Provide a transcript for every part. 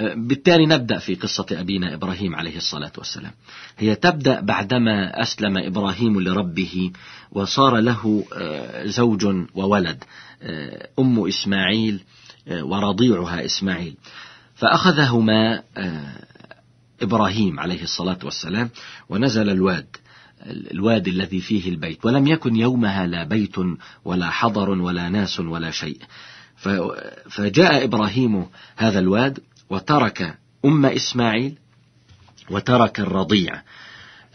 بالتالي نبدأ في قصة أبينا إبراهيم عليه الصلاة والسلام هي تبدأ بعدما أسلم إبراهيم لربه وصار له آه، زوج وولد آه، أم إسماعيل آه، ورضيعها إسماعيل فأخذهما إبراهيم عليه الصلاة والسلام ونزل الواد الواد الذي فيه البيت ولم يكن يومها لا بيت ولا حضر ولا ناس ولا شيء فجاء إبراهيم هذا الواد وترك أم إسماعيل وترك الرضيع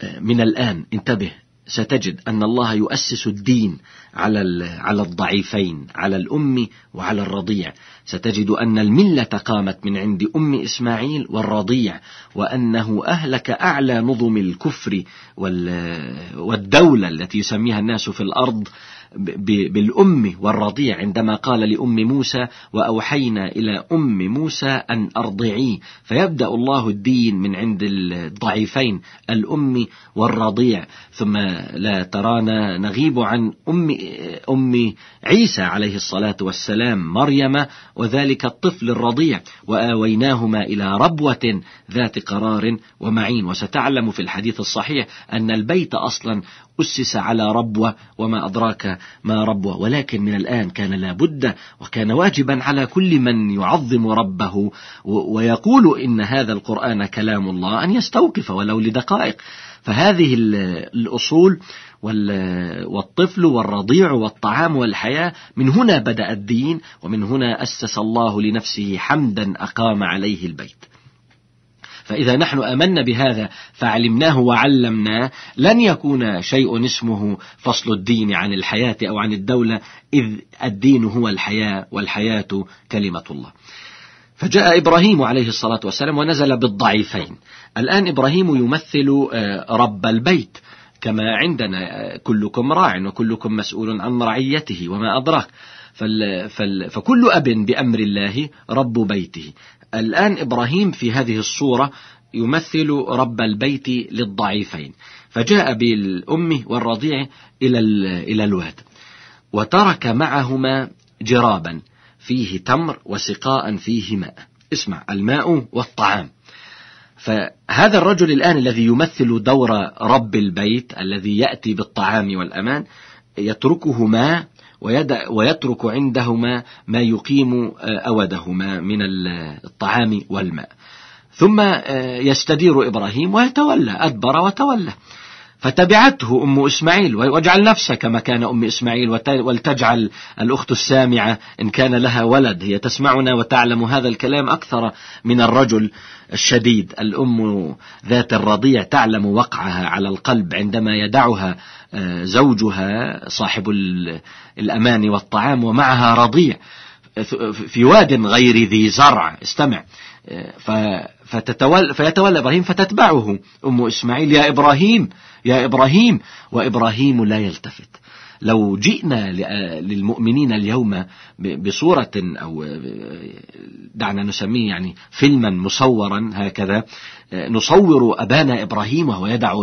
آه، من الآن انتبه ستجد أن الله يؤسس الدين على على الضعيفين على الأم وعلى الرضيع ستجد أن الملة قامت من عند أم إسماعيل والرضيع وأنه أهلك أعلى نظم الكفر والدولة التي يسميها الناس في الأرض بالأم والرضيع عندما قال لأم موسى وأوحينا إلى أم موسى أن أرضعي فيبدأ الله الدين من عند الضعيفين الأم والرضيع ثم لا, ترانا نغيب عن أم, أم عيسى عليه الصلاة والسلام مريم وذلك الطفل الرضيع وآويناهما إلى ربوة ذات قرار ومعين وستعلم في الحديث الصحيح أن البيت أصلا أسس على ربوة وما أدراك ما ربوة ولكن من الآن كان لابد وكان واجبا على كل من يعظم ربه ويقول إن هذا القرآن كلام الله أن يستوقف ولو لدقائق فهذه الأصول والطفل والرضيع والطعام والحياة من هنا بدأ الدين ومن هنا أسس الله لنفسه حمدا أقام عليه البيت فإذا نحن آمنا بهذا فعلمناه وعلمناه لن يكون شيء اسمه فصل الدين عن الحياة أو عن الدولة إذ الدين هو الحياة والحياة كلمة الله فجاء إبراهيم عليه الصلاة والسلام ونزل بالضعيفين الآن إبراهيم يمثل آه، رب البيت كما عندنا آه، كلكم راع وكلكم مسؤول عن رعيته وما أدراك فال فال فكل أب بأمر الله رب بيته الآن إبراهيم في هذه الصورة يمثل رب البيت للضعيفين فجاء بالأم والرضيع إلى, إلى الواد وترك معهما جرابا فيه تمر وسقاء فيه ماء اسمع الماء والطعام فهذا الرجل الآن الذي يمثل دور رب البيت الذي يأتي بالطعام والأمان يتركهما ويترك عندهما ما يقيم آه، أودهما من الطعام والماء ثم آه، يستدير إبراهيم ويتولى أدبر وتولى فتبعته أم إسماعيل واجعل نفسك مكان أم إسماعيل ولتجعل الأخت السامعة إن كان لها ولد هي تسمعنا وتعلم هذا الكلام أكثر من الرجل الشديد الأم ذات الرضيع تعلم وقعها على القلب عندما يدعها آه، زوجها صاحب الأمان والطعام ومعها رضيع آه، في واد غير ذي زرع استمع فتتول فيتولى إبراهيم فتتبعه أم إسماعيل يا إبراهيم يا إبراهيم وإبراهيم لا يلتفت لو جئنا للمؤمنين اليوم بصورة أو دعنا نسميه يعني فيلما مصورا هكذا نصور أبانا إبراهيم وهو يدع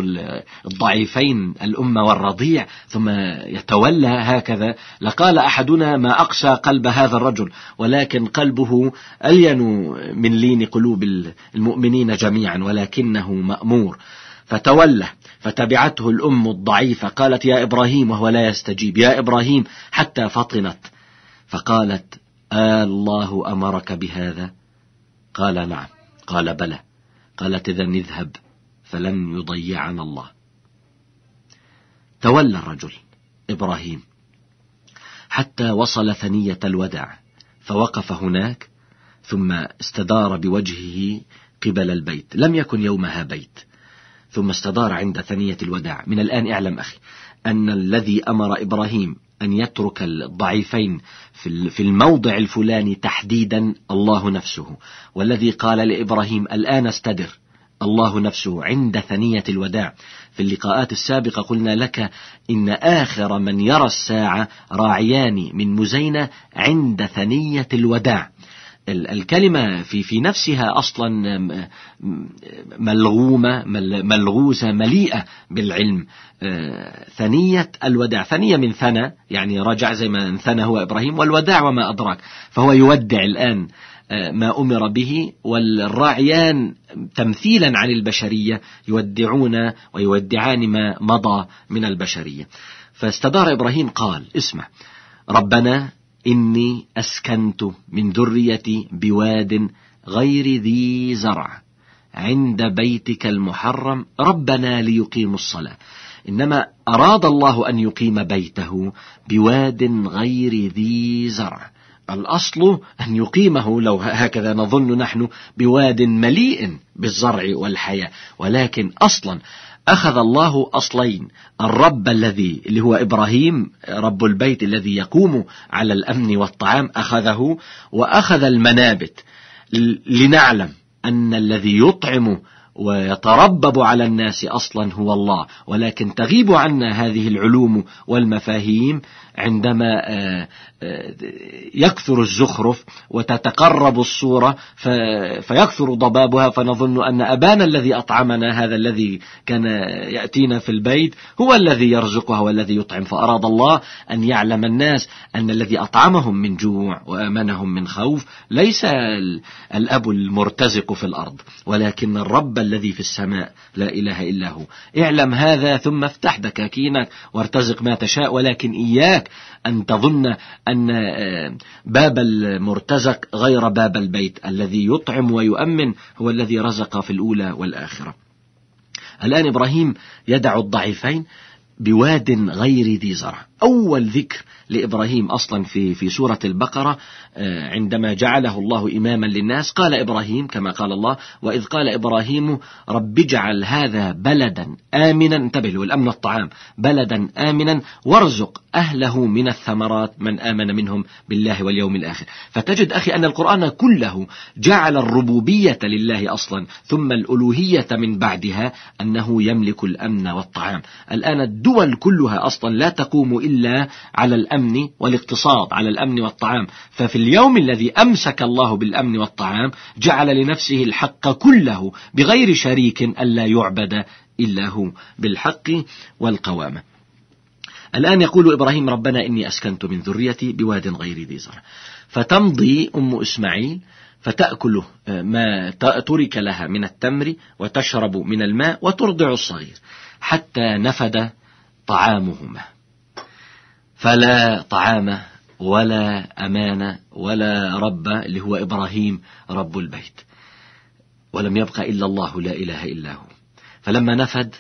الضعيفين الأمة والرضيع ثم يتولى هكذا لقال أحدنا ما أقسى قلب هذا الرجل ولكن قلبه ألين من لين قلوب المؤمنين جميعا ولكنه مأمور فتولى فتبعته الأم الضعيفة قالت يا إبراهيم وهو لا يستجيب يا إبراهيم حتى فطنت فقالت آه الله أمرك بهذا قال نعم قال بلى قالت إذا اذهب فلن يضيعنا الله تولى الرجل إبراهيم حتى وصل ثنية الوداع فوقف هناك ثم استدار بوجهه قبل البيت لم يكن يومها بيت ثم استدار عند ثنية الوداع من الآن اعلم أخي أن الذي أمر إبراهيم أن يترك الضعيفين في الموضع الفلاني تحديدا الله نفسه والذي قال لإبراهيم الآن استدر الله نفسه عند ثنية الوداع في اللقاءات السابقة قلنا لك إن آخر من يرى الساعة راعيان من مزينة عند ثنية الوداع الكلمة في في نفسها أصلا ملغومة ملغوزة مليئة بالعلم آه، ثنية الوداع ثنية من ثنى يعني رجع زي ما انثنى هو إبراهيم والوداع وما أدراك فهو يودع الآن آه، ما أمر به والراعيان تمثيلا عن البشرية يودعون ويودعان ما مضى من البشرية فاستدار إبراهيم قال اسمع ربنا إني أسكنت من ذريتي بواد غير ذي زرع عند بيتك المحرم ربنا ليقيموا الصلاة إنما أراد الله أن يقيم بيته بواد غير ذي زرع الأصل أن يقيمه لو هكذا نظن نحن بواد مليء بالزرع والحياة ولكن أصلا أخذ الله أصلين الرب الذي اللي هو إبراهيم رب البيت الذي يقوم على الأمن والطعام أخذه وأخذ المنابت لنعلم أن الذي يطعم ويتربب على الناس اصلا هو الله ولكن تغيب عنا هذه العلوم والمفاهيم عندما آه، آه، يكثر الزخرف وتتقرب الصوره فيكثر ضبابها فنظن ان ابانا الذي اطعمنا هذا الذي كان ياتينا في البيت هو الذي يرزقها والذي يطعم فاراد الله ان يعلم الناس ان الذي اطعمهم من جوع وامنهم من خوف ليس الاب المرتزق في الارض ولكن الرب الذي في السماء لا إله إلا هو اعلم هذا ثم افتح دكاكينك وارتزق ما تشاء ولكن إياك أن تظن أن آه، باب المرتزق غير باب البيت الذي يطعم ويؤمن هو الذي رزق في الأولى والآخرة الآن إبراهيم يدع الضعيفين بواد غير ذي زرع أول ذكر لإبراهيم أصلا في في سورة البقرة آه، عندما جعله الله إماما للناس قال إبراهيم كما قال الله وإذ قال إبراهيم رب اجعل هذا بلدا آمنا انتبه الأمن الطعام بلدا آمنا وارزق أهله من الثمرات من آمن منهم بالله واليوم الآخر فتجد أخي أن القرآن كله جعل الربوبية لله أصلا ثم الألوهية من بعدها أنه يملك الأمن والطعام الآن الدول كلها أصلا لا تقوم إلا إلا على الأمن والاقتصاد على الأمن والطعام ففي اليوم الذي أمسك الله بالأمن والطعام جعل لنفسه الحق كله بغير شريك ألا يعبد إلا هو بالحق والقوامة الآن يقول إبراهيم ربنا إني أسكنت من ذريتي بواد غير ذي زرع فتمضي أم إسماعيل فتأكل آه، ما ترك لها من التمر وتشرب من الماء وترضع الصغير حتى نفد طعامهما فلا طعام ولا أمان ولا رب اللي هو إبراهيم رب البيت ولم يبقى إلا الله لا إله إلا هو فلما نفد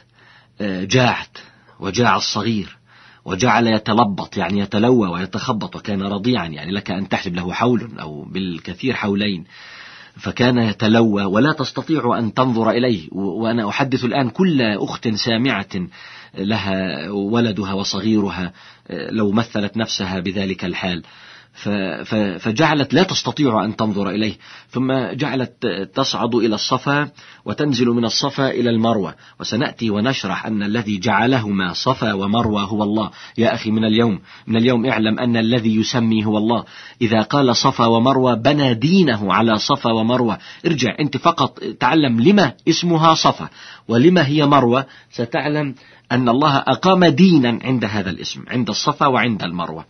آه، جاعت وجاع الصغير وجعل يتلبط يعني يتلوى ويتخبط وكان رضيعا يعني لك أن تحلب له حول أو بالكثير حولين فكان يتلوى ولا تستطيع أن تنظر إليه وأنا أحدث الآن كل أخت سامعة لها ولدها وصغيرها آه، لو مثلت نفسها بذلك الحال فجعلت لا تستطيع أن تنظر إليه ثم جعلت تصعد إلى الصفا وتنزل من الصفا إلى المروة وسنأتي ونشرح أن الذي جعلهما صفا ومروة هو الله يا أخي من اليوم من اليوم اعلم أن الذي يسمي هو الله إذا قال صفا ومروة بنى دينه على صفا ومروة ارجع أنت فقط تعلم لما اسمها صفا ولما هي مروة ستعلم أن الله أقام دينا عند هذا الاسم عند الصفا وعند المروة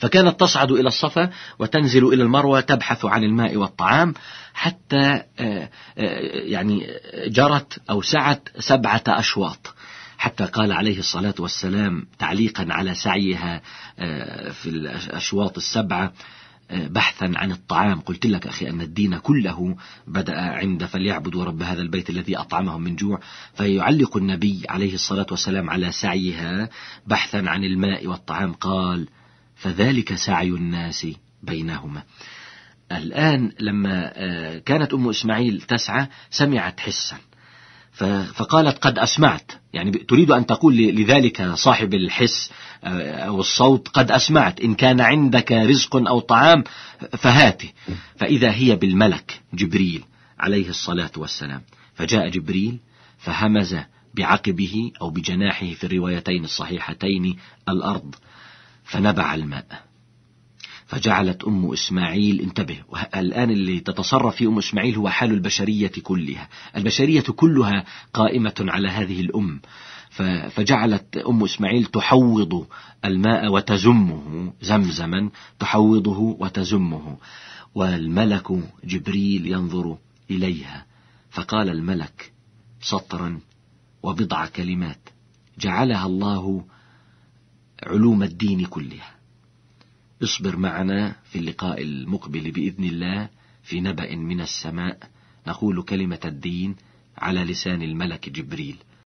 فكانت تصعد إلى الصفا وتنزل إلى المروة تبحث عن الماء والطعام حتى آه، آه، يعني جرت أو سعت سبعة أشواط حتى قال عليه الصلاة والسلام تعليقا على سعيها آه، في الأشواط السبعة بحثا عن الطعام قلت لك أخي أن الدين كله بدأ عند فليعبدوا رب هذا البيت الذي أطعمهم من جوع فيعلق النبي عليه الصلاة والسلام على سعيها بحثا عن الماء والطعام قال فذلك سعي الناس بينهما الآن لما آه، كانت أم إسماعيل تسعى سمعت حسا فقالت قد أسمعت يعني تريد أن تقول لذلك صاحب الحس آه، أو الصوت قد أسمعت إن كان عندك رزق أو طعام فهاته فإذا هي بالملك جبريل عليه الصلاة والسلام فجاء جبريل فهمز بعقبه أو بجناحه في الروايتين الصحيحتين الأرض فنبع الماء فجعلت أم إسماعيل انتبه الآن اللي تتصرف فيه أم إسماعيل هو حال البشرية كلها البشرية كلها قائمة على هذه الأم فجعلت أم إسماعيل تحوض الماء وتزمه زمزما تحوضه وتزمه والملك جبريل ينظر إليها فقال الملك سطرا وبضع كلمات جعلها الله علوم الدين كلها اصبر معنا في اللقاء المقبل باذن الله في نبا من السماء نقول كلمه الدين على لسان الملك جبريل